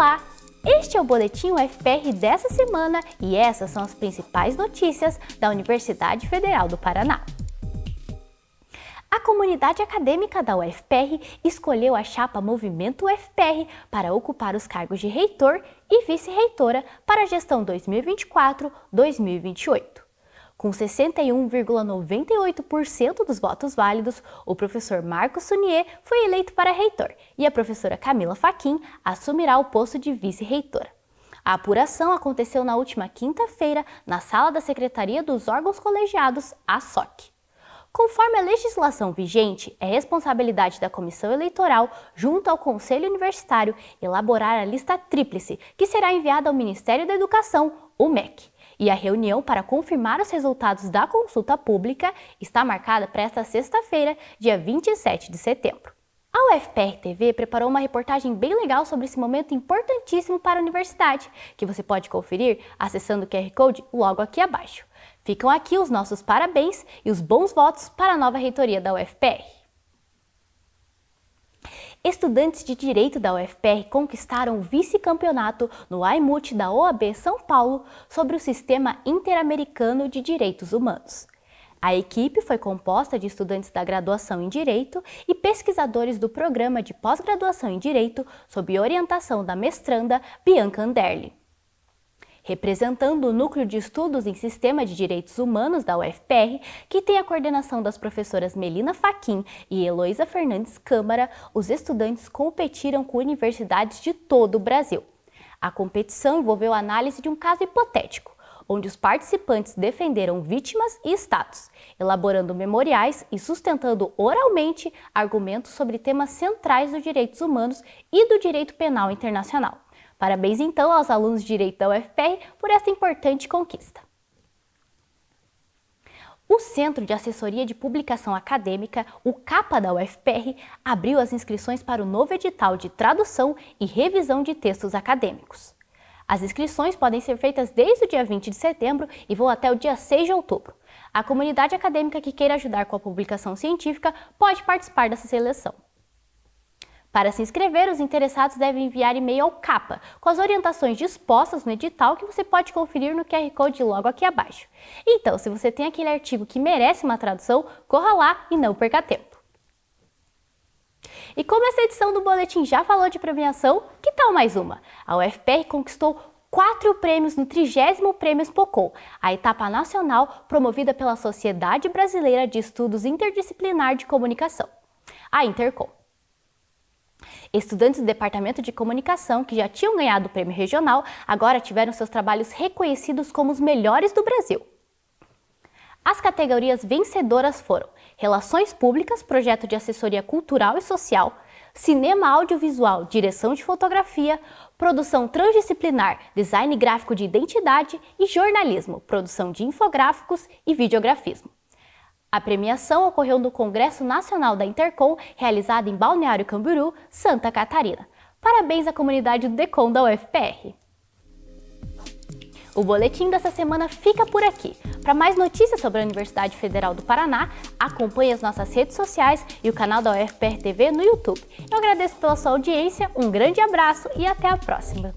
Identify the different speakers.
Speaker 1: Olá! Este é o Boletim UFR dessa semana e essas são as principais notícias da Universidade Federal do Paraná. A comunidade acadêmica da UFR escolheu a chapa Movimento UFR para ocupar os cargos de reitor e vice-reitora para a gestão 2024-2028. Com 61,98% dos votos válidos, o professor Marcos Sunier foi eleito para reitor e a professora Camila Faquim assumirá o posto de vice-reitora. A apuração aconteceu na última quinta-feira na sala da Secretaria dos Órgãos Colegiados, a SOC. Conforme a legislação vigente, é responsabilidade da comissão eleitoral, junto ao Conselho Universitário, elaborar a lista tríplice, que será enviada ao Ministério da Educação, o MEC. E a reunião para confirmar os resultados da consulta pública está marcada para esta sexta-feira, dia 27 de setembro. A UFPR TV preparou uma reportagem bem legal sobre esse momento importantíssimo para a universidade, que você pode conferir acessando o QR Code logo aqui abaixo. Ficam aqui os nossos parabéns e os bons votos para a nova reitoria da UFPR. Estudantes de Direito da UFPR conquistaram o vice-campeonato no AIMUT da OAB São Paulo sobre o Sistema Interamericano de Direitos Humanos. A equipe foi composta de estudantes da graduação em Direito e pesquisadores do programa de pós-graduação em Direito, sob orientação da mestranda Bianca Anderle representando o Núcleo de Estudos em Sistema de Direitos Humanos da UFPR, que tem a coordenação das professoras Melina Faquim e Heloísa Fernandes Câmara, os estudantes competiram com universidades de todo o Brasil. A competição envolveu a análise de um caso hipotético, onde os participantes defenderam vítimas e estados, elaborando memoriais e sustentando oralmente argumentos sobre temas centrais dos direitos humanos e do direito penal internacional. Parabéns então aos alunos de Direito da UFR por esta importante conquista. O Centro de Assessoria de Publicação Acadêmica, o CAPA da UFR, abriu as inscrições para o novo edital de tradução e revisão de textos acadêmicos. As inscrições podem ser feitas desde o dia 20 de setembro e vão até o dia 6 de outubro. A comunidade acadêmica que queira ajudar com a publicação científica pode participar dessa seleção. Para se inscrever, os interessados devem enviar e-mail ao CAPA, com as orientações dispostas no edital que você pode conferir no QR Code logo aqui abaixo. Então, se você tem aquele artigo que merece uma tradução, corra lá e não perca tempo. E como essa edição do Boletim já falou de premiação, que tal mais uma? A UFPR conquistou quatro prêmios no 30 Prêmios POCOL, a etapa nacional promovida pela Sociedade Brasileira de Estudos Interdisciplinar de Comunicação, a Intercom. Estudantes do Departamento de Comunicação, que já tinham ganhado o prêmio regional, agora tiveram seus trabalhos reconhecidos como os melhores do Brasil. As categorias vencedoras foram Relações Públicas, Projeto de Assessoria Cultural e Social, Cinema Audiovisual, Direção de Fotografia, Produção Transdisciplinar, Design Gráfico de Identidade e Jornalismo, Produção de Infográficos e Videografismo. A premiação ocorreu no Congresso Nacional da Intercom, realizado em Balneário Camburu, Santa Catarina. Parabéns à comunidade do Decon da UFPR! O boletim dessa semana fica por aqui. Para mais notícias sobre a Universidade Federal do Paraná, acompanhe as nossas redes sociais e o canal da UFPR TV no YouTube. Eu agradeço pela sua audiência, um grande abraço e até a próxima!